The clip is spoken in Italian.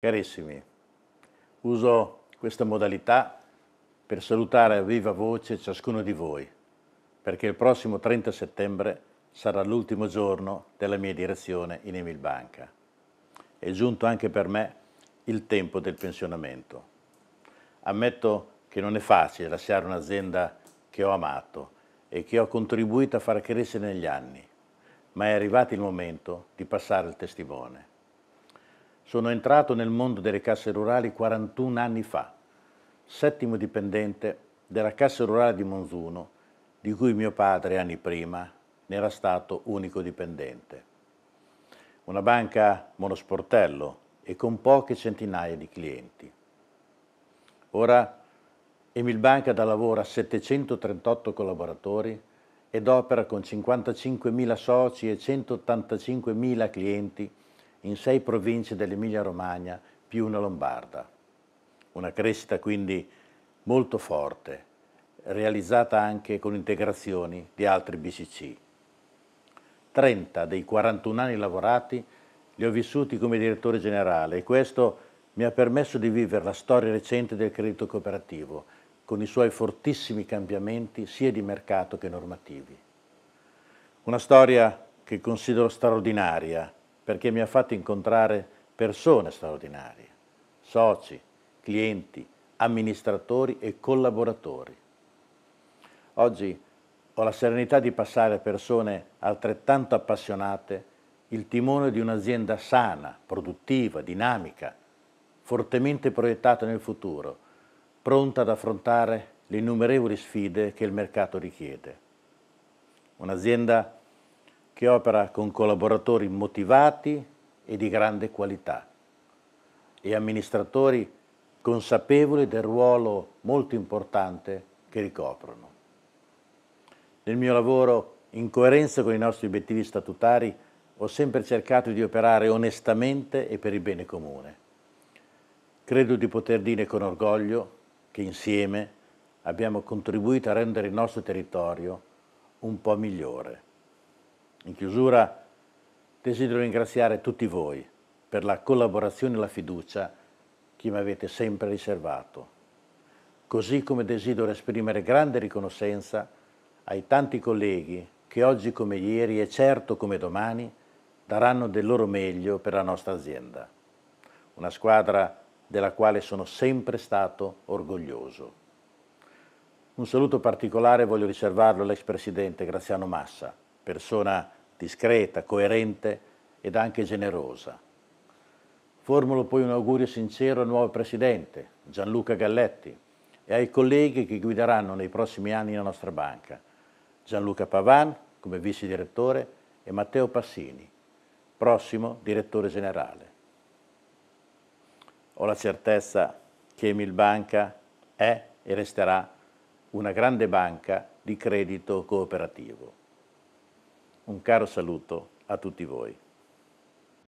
Carissimi, uso questa modalità per salutare a viva voce ciascuno di voi, perché il prossimo 30 settembre sarà l'ultimo giorno della mia direzione in Emilbanca. È giunto anche per me il tempo del pensionamento. Ammetto che non è facile lasciare un'azienda che ho amato e che ho contribuito a far crescere negli anni, ma è arrivato il momento di passare il testimone. Sono entrato nel mondo delle casse rurali 41 anni fa, settimo dipendente della cassa rurale di Monzuno, di cui mio padre anni prima ne era stato unico dipendente. Una banca monosportello e con poche centinaia di clienti. Ora Emilbanca dà lavoro a 738 collaboratori ed opera con 55.000 soci e 185.000 clienti in sei province dell'Emilia-Romagna più una lombarda. Una crescita quindi molto forte, realizzata anche con integrazioni di altri BCC. 30 dei 41 anni lavorati li ho vissuti come direttore generale e questo mi ha permesso di vivere la storia recente del credito cooperativo, con i suoi fortissimi cambiamenti sia di mercato che normativi. Una storia che considero straordinaria, perché mi ha fatto incontrare persone straordinarie, soci, clienti, amministratori e collaboratori. Oggi ho la serenità di passare a persone altrettanto appassionate il timone di un'azienda sana, produttiva, dinamica, fortemente proiettata nel futuro, pronta ad affrontare le innumerevoli sfide che il mercato richiede. Un'azienda che opera con collaboratori motivati e di grande qualità e amministratori consapevoli del ruolo molto importante che ricoprono. Nel mio lavoro, in coerenza con i nostri obiettivi statutari, ho sempre cercato di operare onestamente e per il bene comune. Credo di poter dire con orgoglio che insieme abbiamo contribuito a rendere il nostro territorio un po' migliore. In chiusura desidero ringraziare tutti voi per la collaborazione e la fiducia che mi avete sempre riservato, così come desidero esprimere grande riconoscenza ai tanti colleghi che oggi come ieri e certo come domani daranno del loro meglio per la nostra azienda, una squadra della quale sono sempre stato orgoglioso. Un saluto particolare voglio riservarlo all'ex presidente Graziano Massa, persona discreta, coerente ed anche generosa. Formulo poi un augurio sincero al nuovo Presidente, Gianluca Galletti, e ai colleghi che guideranno nei prossimi anni la nostra banca, Gianluca Pavan come vice direttore e Matteo Passini, prossimo direttore generale. Ho la certezza che Emilbanca è e resterà una grande banca di credito cooperativo. Un caro saluto a tutti voi.